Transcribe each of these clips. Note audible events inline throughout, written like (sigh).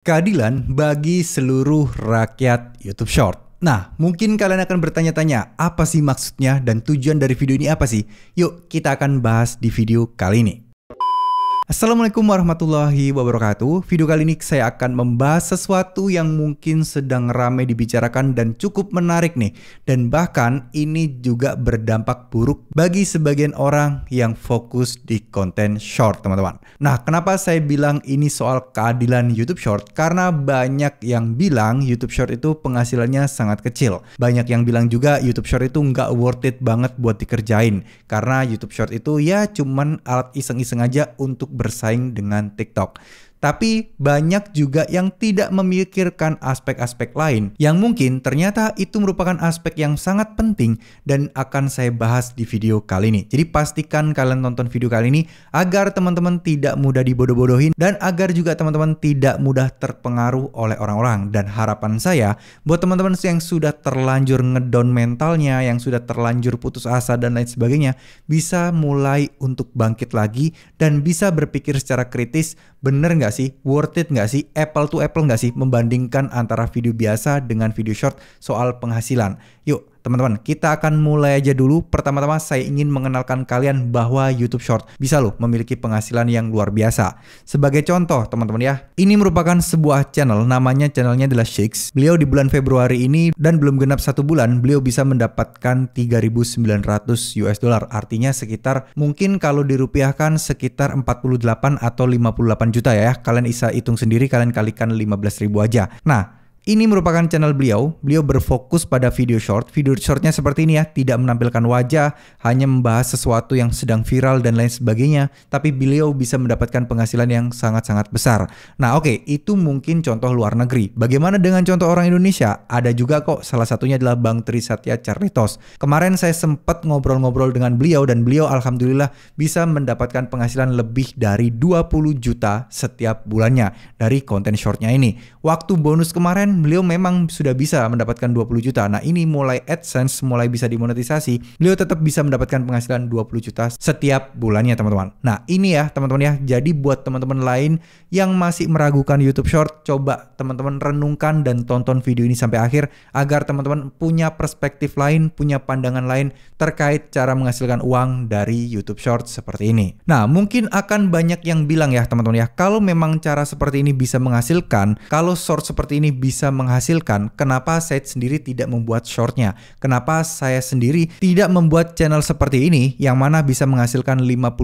Keadilan bagi seluruh rakyat YouTube Short. Nah, mungkin kalian akan bertanya-tanya, apa sih maksudnya dan tujuan dari video ini apa sih? Yuk, kita akan bahas di video kali ini. Assalamualaikum warahmatullahi wabarakatuh. Video kali ini saya akan membahas sesuatu yang mungkin sedang ramai dibicarakan dan cukup menarik nih. Dan bahkan ini juga berdampak buruk bagi sebagian orang yang fokus di konten short, teman-teman. Nah, kenapa saya bilang ini soal keadilan YouTube Short? Karena banyak yang bilang YouTube Short itu penghasilannya sangat kecil. Banyak yang bilang juga YouTube Short itu nggak worth it banget buat dikerjain. Karena YouTube Short itu ya cuman alat iseng-iseng aja untuk bersaing dengan TikTok. Tapi banyak juga yang tidak memikirkan aspek-aspek lain yang mungkin ternyata itu merupakan aspek yang sangat penting dan akan saya bahas di video kali ini. Jadi pastikan kalian tonton video kali ini agar teman-teman tidak mudah dibodoh-bodohin dan agar juga teman-teman tidak mudah terpengaruh oleh orang-orang. Dan harapan saya buat teman-teman yang sudah terlanjur ngedown mentalnya, yang sudah terlanjur putus asa dan lain sebagainya bisa mulai untuk bangkit lagi dan bisa berpikir secara kritis bener nggak nggak sih? Worth it nggak sih? Apple to apple nggak sih? Membandingkan antara video biasa dengan video short soal penghasilan. Yuk Teman-teman, kita akan mulai aja dulu. Pertama-tama saya ingin mengenalkan kalian bahwa YouTube Short bisa loh memiliki penghasilan yang luar biasa. Sebagai contoh, teman-teman ya, ini merupakan sebuah channel, namanya channelnya adalah Shakes. Beliau di bulan Februari ini dan belum genap satu bulan, beliau bisa mendapatkan 3.900 US dollar. Artinya sekitar mungkin kalau dirupiahkan sekitar 48 atau 58 juta ya, ya. Kalian bisa hitung sendiri, kalian kalikan 15.000 aja. Nah, ini merupakan channel beliau. Beliau berfokus pada video short. Video shortnya seperti ini ya, tidak menampilkan wajah, hanya membahas sesuatu yang sedang viral dan lain sebagainya. Tapi beliau bisa mendapatkan penghasilan yang sangat-sangat besar. Nah oke, okay, itu mungkin contoh luar negeri. Bagaimana dengan contoh orang Indonesia? Ada juga kok, salah satunya adalah Bang Trisatya Charitos. Kemarin saya sempat ngobrol-ngobrol dengan beliau dan beliau alhamdulillah bisa mendapatkan penghasilan lebih dari 20 juta setiap bulannya dari konten shortnya ini. Waktu bonus kemarin beliau memang sudah bisa mendapatkan 20 juta. Nah, ini mulai AdSense mulai bisa dimonetisasi, beliau tetap bisa mendapatkan penghasilan 20 juta setiap bulannya, teman-teman. Nah, ini ya, teman-teman ya. Jadi buat teman-teman lain yang masih meragukan YouTube Short, coba teman-teman renungkan dan tonton video ini sampai akhir agar teman-teman punya perspektif lain, punya pandangan lain terkait cara menghasilkan uang dari YouTube Short seperti ini. Nah, mungkin akan banyak yang bilang ya, teman-teman ya, kalau memang cara seperti ini bisa menghasilkan, kalau short seperti ini bisa bisa menghasilkan, kenapa saya sendiri tidak membuat shortnya? Kenapa saya sendiri tidak membuat channel seperti ini yang mana bisa menghasilkan 58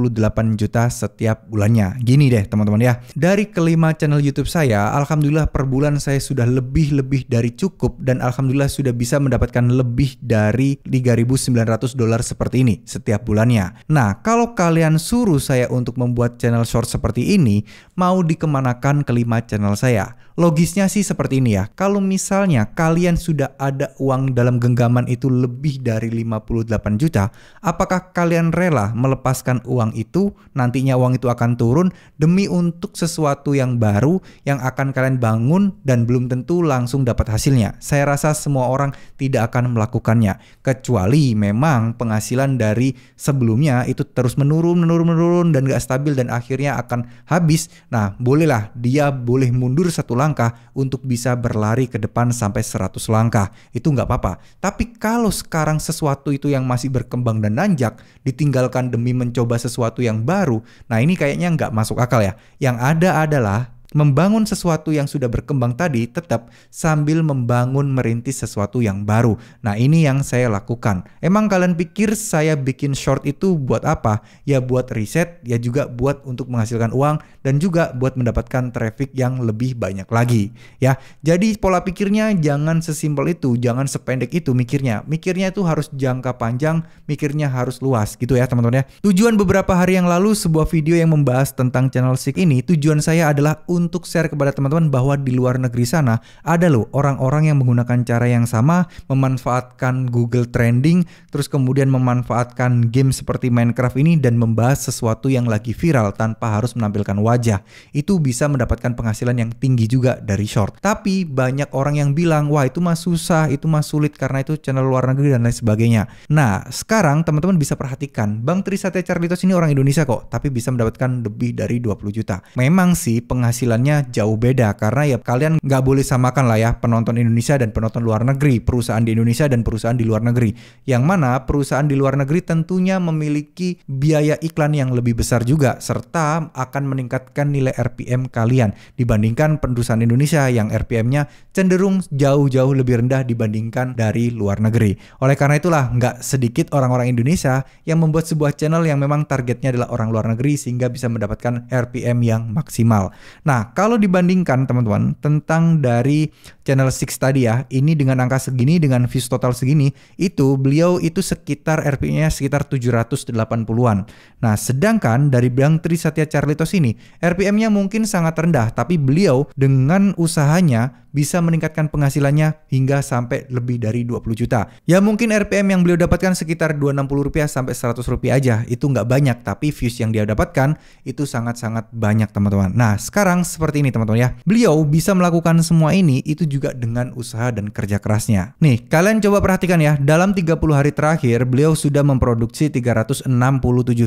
juta setiap bulannya? Gini deh teman-teman ya. Dari kelima channel YouTube saya, alhamdulillah per bulan saya sudah lebih-lebih dari cukup dan alhamdulillah sudah bisa mendapatkan lebih dari 3.900 dolar seperti ini setiap bulannya. Nah, kalau kalian suruh saya untuk membuat channel short seperti ini, mau dikemanakan kelima channel saya? Logisnya sih seperti ini ya kalau misalnya kalian sudah ada uang dalam genggaman itu lebih dari 58 juta, apakah kalian rela melepaskan uang itu, nantinya uang itu akan turun demi untuk sesuatu yang baru yang akan kalian bangun dan belum tentu langsung dapat hasilnya. Saya rasa semua orang tidak akan melakukannya, kecuali memang penghasilan dari sebelumnya itu terus menurun, menurun, menurun dan gak stabil dan akhirnya akan habis. Nah, bolehlah dia boleh mundur satu langkah untuk bisa ber berlari ke depan sampai 100 langkah. Itu nggak apa-apa. Tapi kalau sekarang sesuatu itu yang masih berkembang dan nanjak, ditinggalkan demi mencoba sesuatu yang baru, nah ini kayaknya nggak masuk akal ya. Yang ada adalah membangun sesuatu yang sudah berkembang tadi tetap sambil membangun merintis sesuatu yang baru. Nah, ini yang saya lakukan. Emang kalian pikir saya bikin short itu buat apa? Ya buat riset, ya juga buat untuk menghasilkan uang dan juga buat mendapatkan traffic yang lebih banyak lagi, ya. Jadi pola pikirnya jangan sesimpel itu, jangan sependek itu mikirnya. Mikirnya itu harus jangka panjang, mikirnya harus luas gitu ya, teman-teman ya. Tujuan beberapa hari yang lalu sebuah video yang membahas tentang channel Sig ini, tujuan saya adalah untuk untuk share kepada teman-teman bahwa di luar negeri sana ada loh orang-orang yang menggunakan cara yang sama, memanfaatkan Google Trending, terus kemudian memanfaatkan game seperti Minecraft ini dan membahas sesuatu yang lagi viral tanpa harus menampilkan wajah. Itu bisa mendapatkan penghasilan yang tinggi juga dari short. Tapi banyak orang yang bilang, wah itu mah susah, itu mah sulit karena itu channel luar negeri dan lain sebagainya. Nah, sekarang teman-teman bisa perhatikan, Bang Trisatya Charlitos ini orang Indonesia kok, tapi bisa mendapatkan lebih dari 20 juta. Memang sih penghasilan penghasilannya jauh beda karena ya kalian nggak boleh samakan lah ya penonton Indonesia dan penonton luar negeri, perusahaan di Indonesia dan perusahaan di luar negeri. Yang mana perusahaan di luar negeri tentunya memiliki biaya iklan yang lebih besar juga serta akan meningkatkan nilai RPM kalian dibandingkan perusahaan Indonesia yang RPM-nya cenderung jauh-jauh lebih rendah dibandingkan dari luar negeri. Oleh karena itulah nggak sedikit orang-orang Indonesia yang membuat sebuah channel yang memang targetnya adalah orang luar negeri sehingga bisa mendapatkan RPM yang maksimal. Nah, Nah, kalau dibandingkan teman-teman tentang dari channel 6 tadi ya, ini dengan angka segini dengan views total segini, itu beliau itu sekitar RPM-nya sekitar 780-an. Nah, sedangkan dari Bang Tri Satya Charlitos ini, RPM-nya mungkin sangat rendah, tapi beliau dengan usahanya bisa meningkatkan penghasilannya hingga sampai lebih dari 20 juta. Ya mungkin RPM yang beliau dapatkan sekitar 260 rupiah sampai 100 rupiah aja, itu nggak banyak, tapi views yang dia dapatkan itu sangat-sangat banyak teman-teman. Nah, sekarang seperti ini teman-teman ya. Beliau bisa melakukan semua ini itu juga dengan usaha dan kerja kerasnya. Nih, kalian coba perhatikan ya, dalam 30 hari terakhir beliau sudah memproduksi 367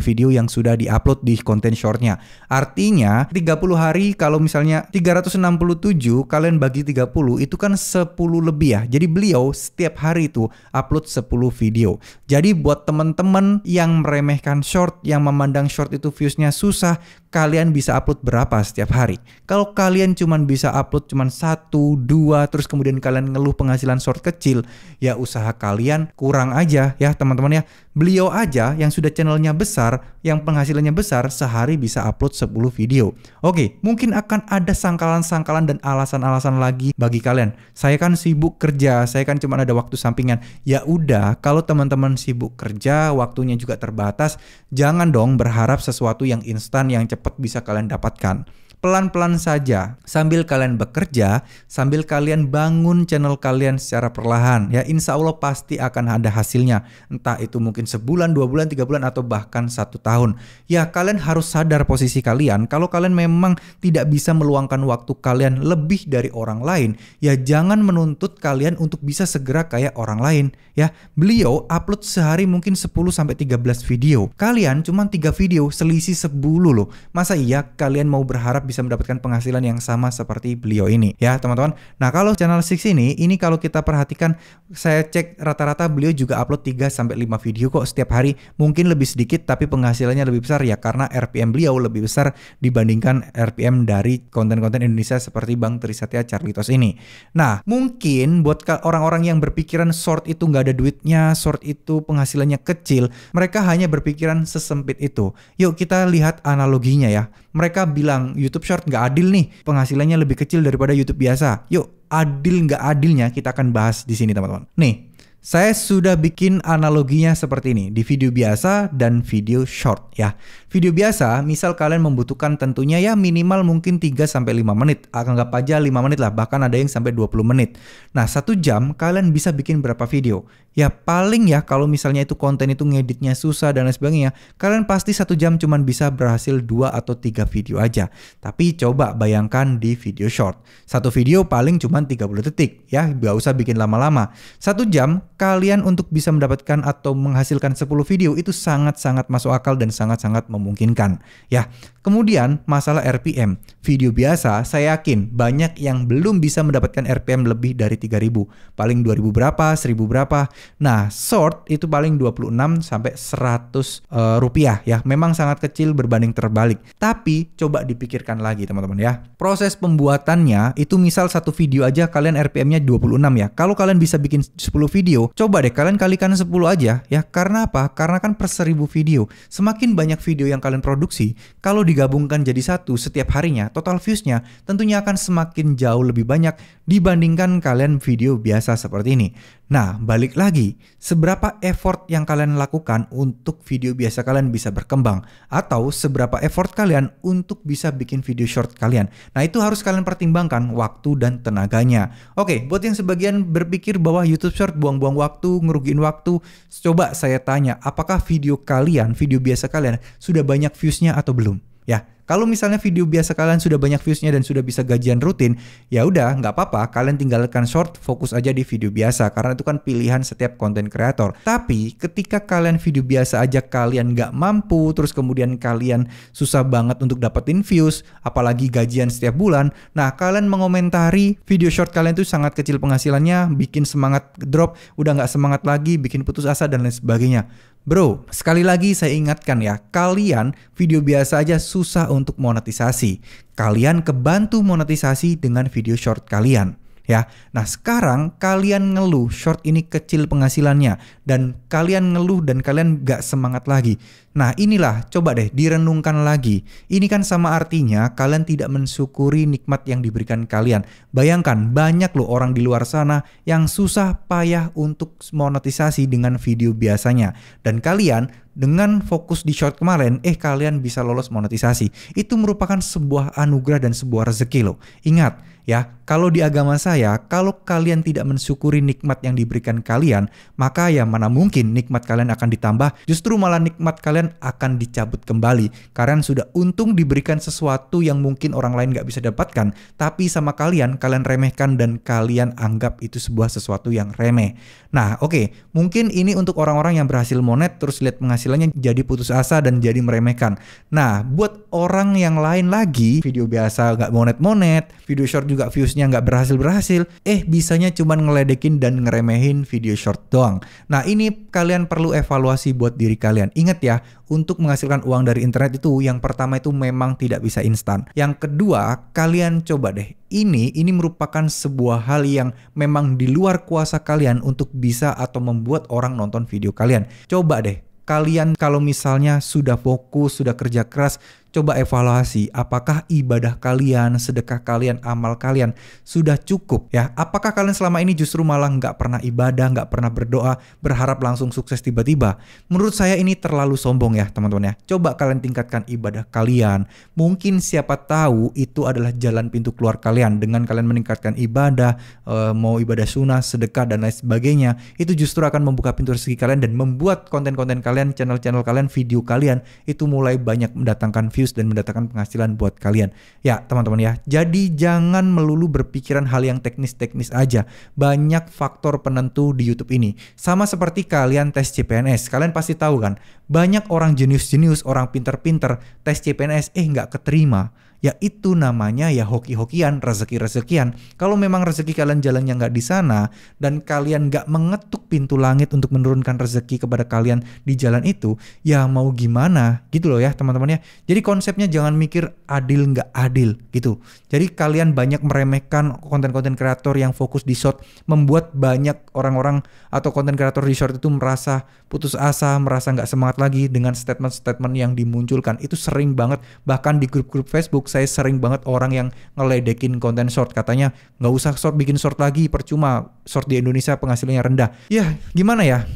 video yang sudah diupload di konten shortnya. Artinya 30 hari kalau misalnya 367 kalian bagi 30 itu kan 10 lebih ya. Jadi beliau setiap hari itu upload 10 video. Jadi buat teman-teman yang meremehkan short, yang memandang short itu viewsnya susah, kalian bisa upload berapa setiap hari? Kalau kalian cuman bisa upload cuman 1, 2, terus kemudian kalian ngeluh penghasilan short kecil, ya usaha kalian kurang aja ya teman-teman ya. Beliau aja yang sudah channelnya besar, yang penghasilannya besar sehari bisa upload 10 video. Oke, mungkin akan ada sangkalan-sangkalan dan alasan-alasan lagi bagi kalian. Saya kan sibuk kerja, saya kan cuma ada waktu sampingan. Ya udah, kalau teman-teman sibuk kerja, waktunya juga terbatas, jangan dong berharap sesuatu yang instan yang cepat bisa kalian dapatkan pelan-pelan saja sambil kalian bekerja, sambil kalian bangun channel kalian secara perlahan. Ya insya Allah pasti akan ada hasilnya. Entah itu mungkin sebulan, dua bulan, tiga bulan atau bahkan satu tahun. Ya kalian harus sadar posisi kalian. Kalau kalian memang tidak bisa meluangkan waktu kalian lebih dari orang lain, ya jangan menuntut kalian untuk bisa segera kayak orang lain. Ya beliau upload sehari mungkin 10 sampai 13 video. Kalian cuma 3 video selisih 10 loh. Masa iya kalian mau berharap bisa mendapatkan penghasilan yang sama seperti beliau ini ya teman-teman. Nah kalau channel Six ini, ini kalau kita perhatikan saya cek rata-rata beliau juga upload 3 sampai 5 video kok setiap hari. Mungkin lebih sedikit tapi penghasilannya lebih besar ya karena RPM beliau lebih besar dibandingkan RPM dari konten-konten Indonesia seperti Bang Trisatya Charlitos ini. Nah mungkin buat orang-orang yang berpikiran short itu nggak ada duitnya, short itu penghasilannya kecil, mereka hanya berpikiran sesempit itu. Yuk kita lihat analoginya ya. Mereka bilang YouTube YouTube Short nggak adil nih penghasilannya lebih kecil daripada YouTube biasa. Yuk adil nggak adilnya kita akan bahas di sini teman-teman. Nih saya sudah bikin analoginya seperti ini di video biasa dan video short ya. Video biasa, misal kalian membutuhkan tentunya ya minimal mungkin 3 sampai 5 menit. Akan Anggap aja 5 menit lah, bahkan ada yang sampai 20 menit. Nah, satu jam kalian bisa bikin berapa video? ya paling ya kalau misalnya itu konten itu ngeditnya susah dan lain sebagainya, kalian pasti satu jam cuma bisa berhasil dua atau tiga video aja. Tapi coba bayangkan di video short. Satu video paling tiga 30 detik ya, gak usah bikin lama-lama. Satu jam kalian untuk bisa mendapatkan atau menghasilkan 10 video itu sangat-sangat masuk akal dan sangat-sangat memungkinkan. Ya, kemudian masalah RPM. Video biasa saya yakin banyak yang belum bisa mendapatkan RPM lebih dari 3000, paling 2000 berapa, 1000 berapa. Nah, short itu paling 26 sampai 100 uh, eh, rupiah ya. Memang sangat kecil berbanding terbalik. Tapi coba dipikirkan lagi teman-teman ya. Proses pembuatannya itu misal satu video aja kalian RPM-nya 26 ya. Kalau kalian bisa bikin 10 video, coba deh kalian kalikan 10 aja ya. Karena apa? Karena kan per 1000 video. Semakin banyak video yang kalian produksi, kalau digabungkan jadi satu setiap harinya, total views-nya tentunya akan semakin jauh lebih banyak dibandingkan kalian video biasa seperti ini. Nah, balik lagi, seberapa effort yang kalian lakukan untuk video biasa kalian bisa berkembang atau seberapa effort kalian untuk bisa bikin video short kalian. Nah, itu harus kalian pertimbangkan waktu dan tenaganya. Oke, buat yang sebagian berpikir bahwa YouTube short buang-buang waktu, ngerugiin waktu, coba saya tanya, apakah video kalian, video biasa kalian sudah banyak views-nya atau belum? Ya, kalau misalnya video biasa kalian sudah banyak viewsnya dan sudah bisa gajian rutin, ya udah nggak apa-apa, kalian tinggalkan short, fokus aja di video biasa karena itu kan pilihan setiap konten kreator. Tapi ketika kalian video biasa aja kalian nggak mampu, terus kemudian kalian susah banget untuk dapetin views, apalagi gajian setiap bulan, nah kalian mengomentari video short kalian itu sangat kecil penghasilannya, bikin semangat drop, udah nggak semangat lagi, bikin putus asa dan lain sebagainya. Bro, sekali lagi saya ingatkan ya, kalian video biasa aja susah untuk monetisasi. Kalian kebantu monetisasi dengan video short kalian ya. Nah, sekarang kalian ngeluh short ini kecil penghasilannya dan kalian ngeluh dan kalian gak semangat lagi. Nah, inilah coba deh direnungkan lagi. Ini kan sama artinya kalian tidak mensyukuri nikmat yang diberikan kalian. Bayangkan banyak loh orang di luar sana yang susah payah untuk monetisasi dengan video biasanya dan kalian dengan fokus di short kemarin, eh kalian bisa lolos monetisasi. Itu merupakan sebuah anugerah dan sebuah rezeki loh. Ingat ya, kalau di agama saya, kalau kalian tidak mensyukuri nikmat yang diberikan kalian, maka ya mana mungkin nikmat kalian akan ditambah, justru malah nikmat kalian akan dicabut kembali. Kalian sudah untung diberikan sesuatu yang mungkin orang lain nggak bisa dapatkan, tapi sama kalian, kalian remehkan dan kalian anggap itu sebuah sesuatu yang remeh. Nah oke, okay, mungkin ini untuk orang-orang yang berhasil monet terus lihat penghasilannya jadi putus asa dan jadi meremehkan. Nah buat orang yang lain lagi, video biasa nggak monet-monet, video short juga views viewersnya nggak berhasil-berhasil, eh bisanya cuma ngeledekin dan ngeremehin video short doang. Nah ini kalian perlu evaluasi buat diri kalian. Ingat ya, untuk menghasilkan uang dari internet itu yang pertama itu memang tidak bisa instan. Yang kedua, kalian coba deh. Ini ini merupakan sebuah hal yang memang di luar kuasa kalian untuk bisa atau membuat orang nonton video kalian. Coba deh kalian kalau misalnya sudah fokus, sudah kerja keras, coba evaluasi apakah ibadah kalian, sedekah kalian, amal kalian sudah cukup ya. Apakah kalian selama ini justru malah nggak pernah ibadah, nggak pernah berdoa, berharap langsung sukses tiba-tiba. Menurut saya ini terlalu sombong ya teman-teman ya. Coba kalian tingkatkan ibadah kalian. Mungkin siapa tahu itu adalah jalan pintu keluar kalian dengan kalian meningkatkan ibadah, eh, mau ibadah sunnah, sedekah dan lain sebagainya. Itu justru akan membuka pintu rezeki kalian dan membuat konten-konten kalian, channel-channel kalian, video kalian itu mulai banyak mendatangkan views dan mendatangkan penghasilan buat kalian. Ya, teman-teman ya. Jadi jangan melulu berpikiran hal yang teknis-teknis aja. Banyak faktor penentu di YouTube ini. Sama seperti kalian tes CPNS. Kalian pasti tahu kan, banyak orang jenius-jenius, orang pinter-pinter, tes CPNS eh nggak keterima ya itu namanya ya hoki-hokian, rezeki-rezekian. Kalau memang rezeki kalian jalan yang nggak di sana dan kalian nggak mengetuk pintu langit untuk menurunkan rezeki kepada kalian di jalan itu, ya mau gimana gitu loh ya teman-teman ya. Jadi konsepnya jangan mikir adil nggak adil gitu. Jadi kalian banyak meremehkan konten-konten kreator yang fokus di short membuat banyak orang-orang atau konten kreator di short itu merasa putus asa, merasa nggak semangat lagi dengan statement-statement yang dimunculkan. Itu sering banget bahkan di grup-grup Facebook saya sering banget orang yang ngeledekin konten short katanya nggak usah short bikin short lagi percuma short di Indonesia penghasilannya rendah ya gimana ya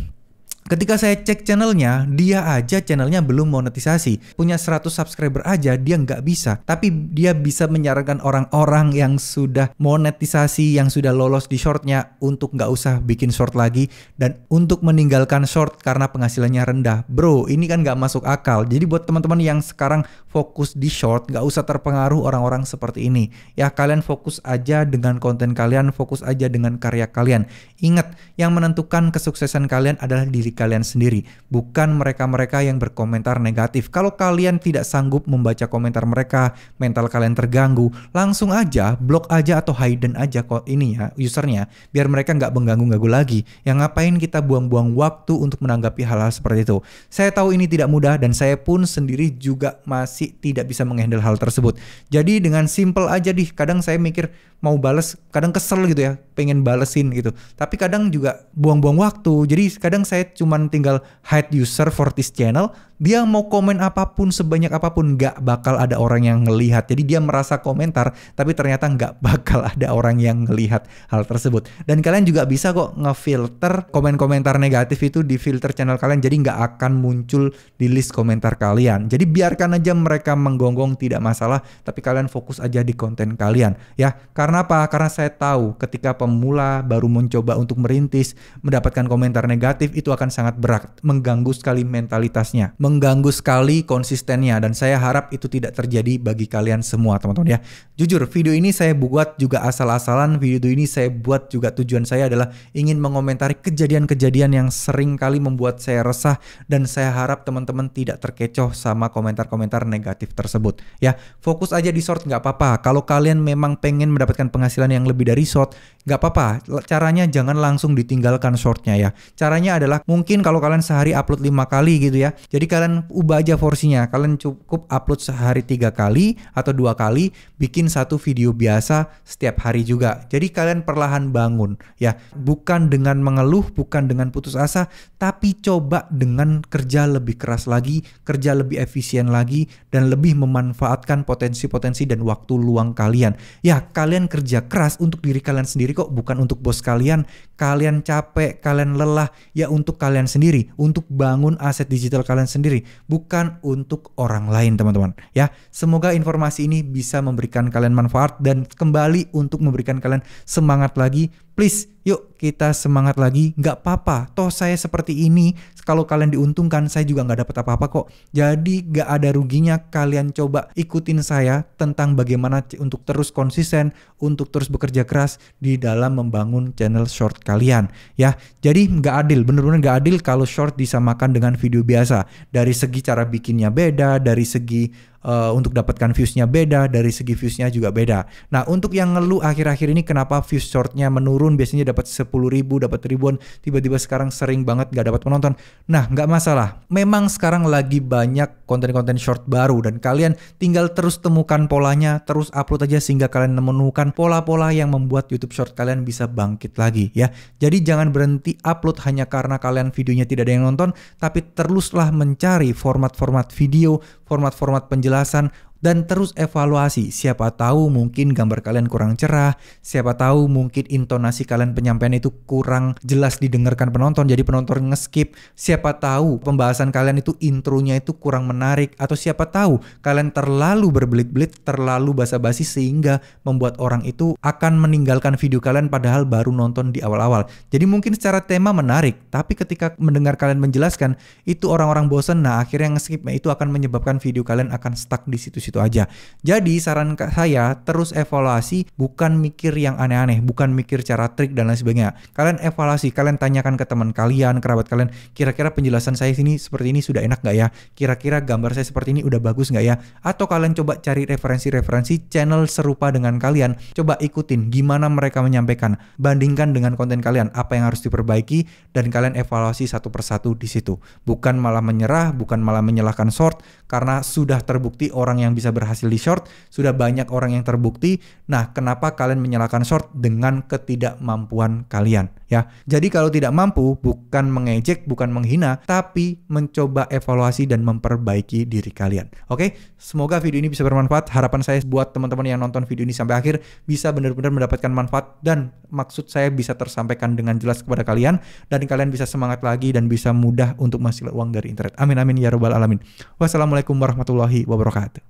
Ketika saya cek channelnya, dia aja channelnya belum monetisasi. Punya 100 subscriber aja, dia nggak bisa. Tapi dia bisa menyarankan orang-orang yang sudah monetisasi, yang sudah lolos di shortnya untuk nggak usah bikin short lagi. Dan untuk meninggalkan short karena penghasilannya rendah. Bro, ini kan nggak masuk akal. Jadi buat teman-teman yang sekarang fokus di short, nggak usah terpengaruh orang-orang seperti ini. Ya kalian fokus aja dengan konten kalian, fokus aja dengan karya kalian. Ingat, yang menentukan kesuksesan kalian adalah diri kalian sendiri, bukan mereka-mereka yang berkomentar negatif. Kalau kalian tidak sanggup membaca komentar mereka, mental kalian terganggu, langsung aja blok aja atau hidden aja kok ini ya usernya, biar mereka nggak mengganggu-ganggu lagi. Yang ngapain kita buang-buang waktu untuk menanggapi hal-hal seperti itu? Saya tahu ini tidak mudah dan saya pun sendiri juga masih tidak bisa menghandle hal tersebut. Jadi dengan simple aja deh, kadang saya mikir mau bales, kadang kesel gitu ya, pengen balesin gitu. Tapi kadang juga buang-buang waktu. Jadi kadang saya cuman tinggal hide user for this channel, dia mau komen apapun sebanyak apapun nggak bakal ada orang yang ngelihat. Jadi dia merasa komentar, tapi ternyata nggak (laughs) bakal ada orang yang ngelihat hal tersebut. Dan kalian juga bisa kok ngefilter komen-komentar negatif itu di filter channel kalian, jadi nggak akan muncul di list komentar kalian. Jadi biarkan aja mereka menggonggong tidak masalah, tapi kalian fokus aja di konten kalian. Ya, karena apa? Karena saya tahu ketika pemula baru mencoba untuk merintis, mendapatkan komentar negatif itu akan sangat berat, mengganggu sekali mentalitasnya, mengganggu sekali konsistennya dan saya harap itu tidak terjadi bagi kalian semua teman-teman ya. Jujur video ini saya buat juga asal-asalan, video ini saya buat juga tujuan saya adalah ingin mengomentari kejadian-kejadian yang sering kali membuat saya resah dan saya harap teman-teman tidak terkecoh sama komentar-komentar negatif tersebut ya. Fokus aja di short nggak apa-apa. Kalau kalian memang pengen mendapatkan penghasilan yang lebih dari short, nggak apa-apa. Caranya jangan langsung ditinggalkan shortnya ya. Caranya adalah mungkin mungkin kalau kalian sehari upload lima kali gitu ya. Jadi kalian ubah aja porsinya. Kalian cukup upload sehari tiga kali atau dua kali, bikin satu video biasa setiap hari juga. Jadi kalian perlahan bangun ya. Bukan dengan mengeluh, bukan dengan putus asa, tapi coba dengan kerja lebih keras lagi, kerja lebih efisien lagi dan lebih memanfaatkan potensi-potensi dan waktu luang kalian. Ya, kalian kerja keras untuk diri kalian sendiri kok, bukan untuk bos kalian. Kalian capek, kalian lelah ya untuk kalian kalian sendiri, untuk bangun aset digital kalian sendiri, bukan untuk orang lain, teman-teman. Ya, semoga informasi ini bisa memberikan kalian manfaat dan kembali untuk memberikan kalian semangat lagi please yuk kita semangat lagi nggak apa-apa toh saya seperti ini kalau kalian diuntungkan saya juga nggak dapat apa-apa kok jadi nggak ada ruginya kalian coba ikutin saya tentang bagaimana untuk terus konsisten untuk terus bekerja keras di dalam membangun channel short kalian ya jadi nggak adil bener-bener nggak adil kalau short disamakan dengan video biasa dari segi cara bikinnya beda dari segi uh, untuk dapatkan viewsnya beda dari segi viewsnya juga beda. Nah untuk yang ngeluh akhir-akhir ini kenapa views shortnya menurun biasanya dapat 10 ribu dapat ribuan tiba-tiba sekarang sering banget gak dapat penonton. Nah nggak masalah. Memang sekarang lagi banyak konten-konten short baru dan kalian tinggal terus temukan polanya terus upload aja sehingga kalian menemukan pola-pola yang membuat YouTube short kalian bisa bangkit lagi ya. Jadi jangan berhenti upload hanya karena kalian videonya tidak ada yang nonton tapi teruslah mencari format-format video, format-format penjelasan penjelasan dan terus evaluasi. Siapa tahu mungkin gambar kalian kurang cerah, siapa tahu mungkin intonasi kalian penyampaian itu kurang jelas didengarkan penonton jadi penonton ngeskip. Siapa tahu pembahasan kalian itu intronya itu kurang menarik atau siapa tahu kalian terlalu berbelit-belit, terlalu basa-basi sehingga membuat orang itu akan meninggalkan video kalian padahal baru nonton di awal-awal. Jadi mungkin secara tema menarik, tapi ketika mendengar kalian menjelaskan itu orang-orang bosan, nah akhirnya ngeskipnya itu akan menyebabkan video kalian akan stuck di situ-situ situ aja. Jadi saran saya terus evaluasi bukan mikir yang aneh-aneh, bukan mikir cara trik dan lain sebagainya. Kalian evaluasi, kalian tanyakan ke teman kalian, kerabat kalian, kira-kira penjelasan saya sini seperti ini sudah enak nggak ya? Kira-kira gambar saya seperti ini udah bagus nggak ya? Atau kalian coba cari referensi-referensi channel serupa dengan kalian, coba ikutin gimana mereka menyampaikan, bandingkan dengan konten kalian, apa yang harus diperbaiki dan kalian evaluasi satu persatu di situ. Bukan malah menyerah, bukan malah menyalahkan short karena sudah terbukti orang yang bisa bisa berhasil di short, sudah banyak orang yang terbukti. Nah, kenapa kalian menyalahkan short dengan ketidakmampuan kalian ya? Jadi kalau tidak mampu bukan mengejek, bukan menghina, tapi mencoba evaluasi dan memperbaiki diri kalian. Oke, semoga video ini bisa bermanfaat. Harapan saya buat teman-teman yang nonton video ini sampai akhir bisa benar-benar mendapatkan manfaat dan maksud saya bisa tersampaikan dengan jelas kepada kalian dan kalian bisa semangat lagi dan bisa mudah untuk menghasilkan uang dari internet. Amin amin ya robbal alamin. Wassalamualaikum warahmatullahi wabarakatuh.